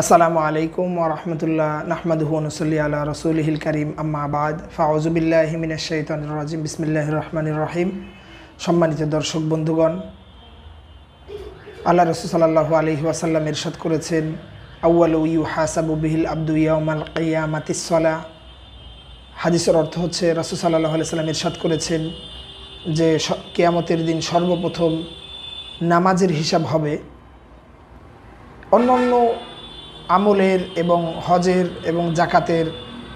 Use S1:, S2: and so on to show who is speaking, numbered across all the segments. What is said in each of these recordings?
S1: আসসালামু আলাইকুম ওরহমতুল্লাহ নাহমদুহনসল্লি আল্লাহ হিল করিম আম্মাবাদ রাজিম বিসমিল্লাহ রহমান রহিম সম্মানিত দর্শক বন্ধুগণ আল্লাহ রসুল আলাইহি আলহি ওয়াসাল্লাম ইরশাদ করেছেন আউ্য়াল ইউ হাসাবু বিহিল আব্দু ইয়ামাল কিয়ামাতিসলা হাদিসের অর্থ হচ্ছে রসুল সাল্লাহ আলাইসাল্লাম ইরশাদ করেছেন যে কেয়ামতের দিন সর্বপ্রথম নামাজের হিসাব হবে অন্য অন্য আমলের এবং হজের এবং জাকাতের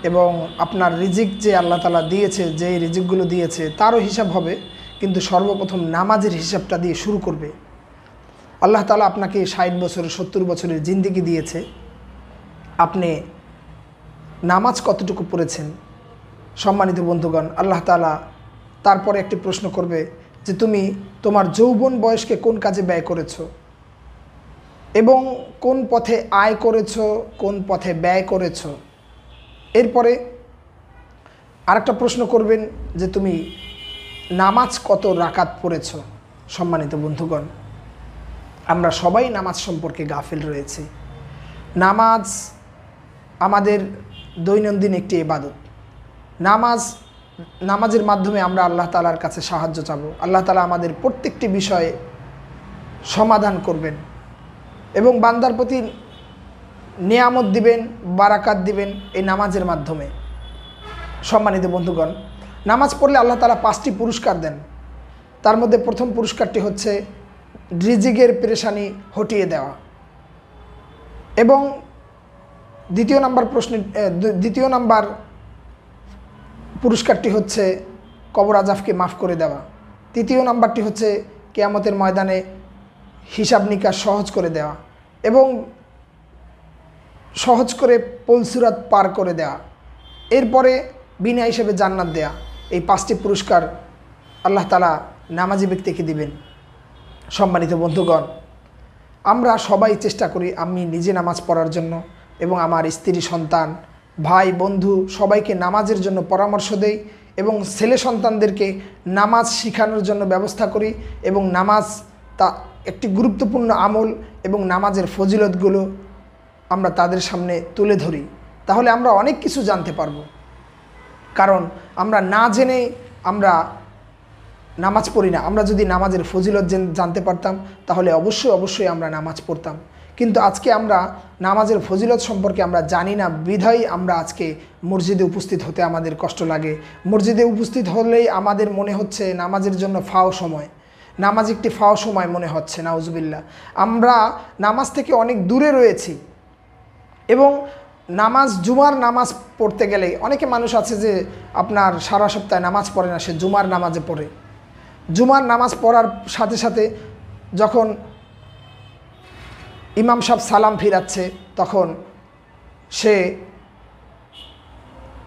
S1: এবং আপনার রিজিক যে আল্লাহ তালা দিয়েছে যে রিজিকগুলো দিয়েছে তারও হিসাব হবে কিন্তু সর্বপ্রথম নামাজের হিসাবটা দিয়ে শুরু করবে আল্লাহ তালা আপনাকে ষাট বছরের সত্তর বছরের জিন্দিগি দিয়েছে আপনি নামাজ কতটুকু পড়েছেন সম্মানিত বন্ধুগণ আল্লাহ তালা তারপরে একটি প্রশ্ন করবে যে তুমি তোমার যৌবন বয়সকে কোন কাজে ব্যয় করেছো এবং কোন পথে আয় করেছ কোন পথে ব্যয় করেছ এরপরে আরেকটা প্রশ্ন করবেন যে তুমি নামাজ কত রাকাত পড়েছ সম্মানিত বন্ধুগণ আমরা সবাই নামাজ সম্পর্কে গাফিল রয়েছি নামাজ আমাদের দৈনন্দিন একটি এবাদত নামাজ নামাজের মাধ্যমে আমরা আল্লাহ তালার কাছে সাহায্য চাবো আল্লাহ তালা আমাদের প্রত্যেকটি বিষয়ে সমাধান করবেন এবং বান্দার প্রতি নিয়ামত দিবেন বারাকাত দিবেন এই নামাজের মাধ্যমে সম্মানিত বন্ধুগণ নামাজ পড়লে আল্লাহ তালা পাঁচটি পুরস্কার দেন তার মধ্যে প্রথম পুরস্কারটি হচ্ছে রিজিগের পেরেশানি হটিয়ে দেওয়া এবং দ্বিতীয় নাম্বার প্রশ্নে দ্বিতীয় নাম্বার পুরস্কারটি হচ্ছে কবর আজাফকে মাফ করে দেওয়া তৃতীয় নাম্বারটি হচ্ছে কেয়ামতের ময়দানে হিসাব নিকাশ সহজ করে দেওয়া এবং সহজ করে পলসুরাত পার করে দেয়া এরপরে বিনা হিসেবে জান্নাত দেয়া এই পাঁচটি পুরস্কার আল্লাহ তালা নামাজি ব্যক্তিকে দিবেন সম্মানিত বন্ধুগণ আমরা সবাই চেষ্টা করি আমি নিজে নামাজ পড়ার জন্য এবং আমার স্ত্রী সন্তান ভাই বন্ধু সবাইকে নামাজের জন্য পরামর্শ দেই এবং ছেলে সন্তানদেরকে নামাজ শেখানোর জন্য ব্যবস্থা করি এবং নামাজ তা একটি গুরুত্বপূর্ণ আমল এবং নামাজের ফজিলতগুলো আমরা তাদের সামনে তুলে ধরি তাহলে আমরা অনেক কিছু জানতে পারবো কারণ আমরা না জেনে আমরা নামাজ পড়ি না আমরা যদি নামাজের ফজিলত জানতে পারতাম তাহলে অবশ্যই অবশ্যই আমরা নামাজ পড়তাম কিন্তু আজকে আমরা নামাজের ফজিলত সম্পর্কে আমরা জানি না বিধায় আমরা আজকে মসজিদে উপস্থিত হতে আমাদের কষ্ট লাগে মসজিদে উপস্থিত হলেই আমাদের মনে হচ্ছে নামাজের জন্য ফাও সময় নামাজ একটি ফাওয়া সময় মনে হচ্ছে নাউজুবিল্লা আমরা নামাজ থেকে অনেক দূরে রয়েছি এবং নামাজ জুমার নামাজ পড়তে গেলে অনেকে মানুষ আছে যে আপনার সারা সপ্তাহে নামাজ পড়ে না সে জুমার নামাজে পড়ে জুমার নামাজ পড়ার সাথে সাথে যখন ইমাম সাহ সালাম ফিরাচ্ছে তখন সে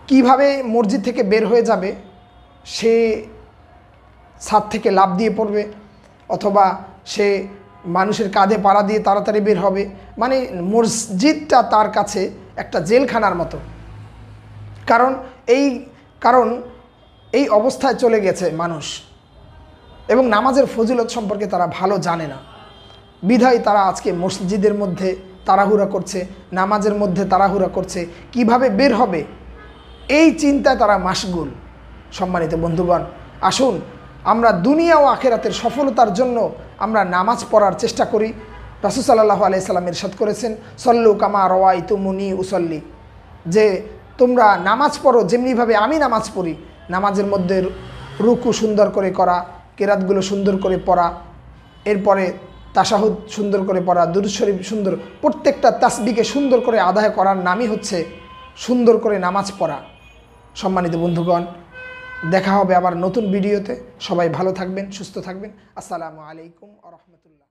S1: কিভাবে মসজিদ থেকে বের হয়ে যাবে সে ছাদ থেকে লাভ দিয়ে পড়বে অথবা সে মানুষের কাঁধে পাড়া দিয়ে তাড়াতাড়ি বের হবে মানে মসজিদটা তার কাছে একটা জেলখানার মতো কারণ এই কারণ এই অবস্থায় চলে গেছে মানুষ এবং নামাজের ফজিলত সম্পর্কে তারা ভালো জানে না বিধায় তারা আজকে মসজিদের মধ্যে তাড়াহুড়া করছে নামাজের মধ্যে তাড়াহুড়া করছে কিভাবে বের হবে এই চিন্তায় তারা মাসগুল সম্মানিত বন্ধুগণ আসুন আমরা দুনিয়া ও আখেরাতের সফলতার জন্য আমরা নামাজ পড়ার চেষ্টা করি রাসুসাল্লাহ আলাইসাল্লাম ইরশাদ করেছেন সল্লু কামা রওয়াই তুমুনি উসল্লি যে তোমরা নামাজ পড়ো যেমনিভাবে আমি নামাজ পড়ি নামাজের মধ্যে রুকু সুন্দর করে করা কেরাতগুলো সুন্দর করে পড়া এরপরে তাসাহুদ সুন্দর করে পড়া শরীফ সুন্দর প্রত্যেকটা তাসবিকে সুন্দর করে আদায় করার নামই হচ্ছে সুন্দর করে নামাজ পড়া সম্মানিত বন্ধুগণ দেখা হবে আবার নতুন ভিডিওতে সবাই ভালো থাকবেন সুস্থ থাকবেন আসসালামু আলাইকুম আ রহমতুল্লাহ